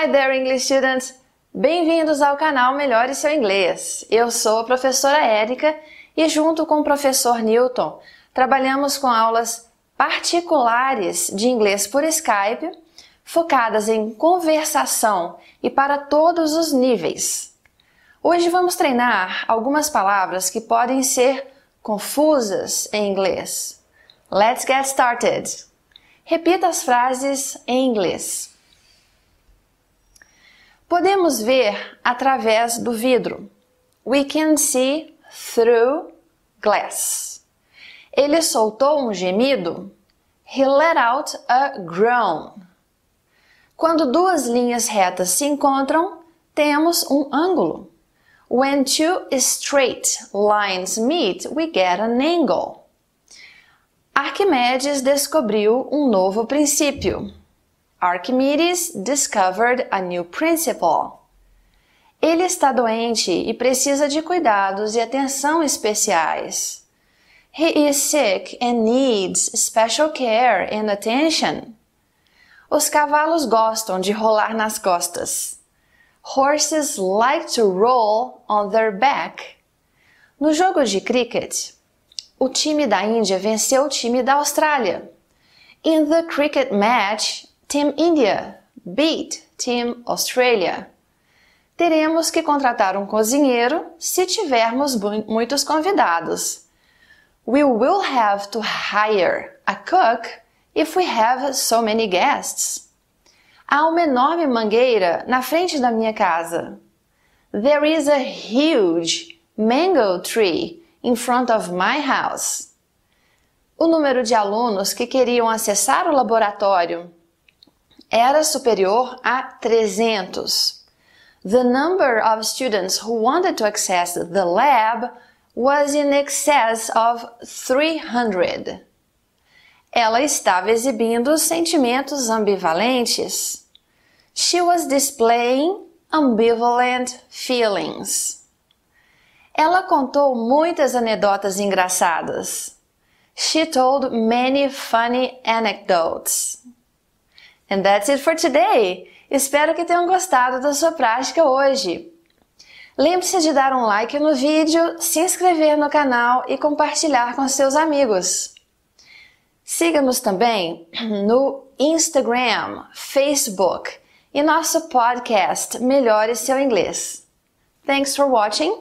Hi there, English students! Bem-vindos ao canal Melhore Seu Inglês. Eu sou a professora Érica e, junto com o professor Newton, trabalhamos com aulas particulares de inglês por Skype, focadas em conversação e para todos os níveis. Hoje vamos treinar algumas palavras que podem ser confusas em inglês. Let's get started! Repita as frases em inglês. Podemos ver através do vidro. We can see through glass. Ele soltou um gemido. He let out a groan. Quando duas linhas retas se encontram, temos um ângulo. When two straight lines meet, we get an angle. Arquimedes descobriu um novo princípio. Archimedes discovered a new principle. Ele está doente e precisa de cuidados e atenção especiais. He is sick and needs special care and attention. Os cavalos gostam de rolar nas costas. Horses like to roll on their back. No jogo de cricket, o time da Índia venceu o time da Austrália. In the cricket match, Team India beat Team Australia. Teremos que contratar um cozinheiro se tivermos muitos convidados. We will have to hire a cook if we have so many guests. Há uma enorme mangueira na frente da minha casa. There is a huge mango tree in front of my house. O número de alunos que queriam acessar o laboratório era superior a 300. The number of students who wanted to access the lab was in excess of 300. Ela estava exibindo sentimentos ambivalentes. She was displaying ambivalent feelings. Ela contou muitas anedotas engraçadas. She told many funny anecdotes. And that's it for today! Espero que tenham gostado da sua prática hoje. Lembre-se de dar um like no vídeo, se inscrever no canal e compartilhar com seus amigos. Siga-nos também no Instagram, Facebook e nosso podcast Melhore Seu Inglês. Thanks for watching.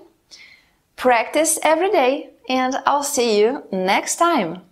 Practice every day and I'll see you next time.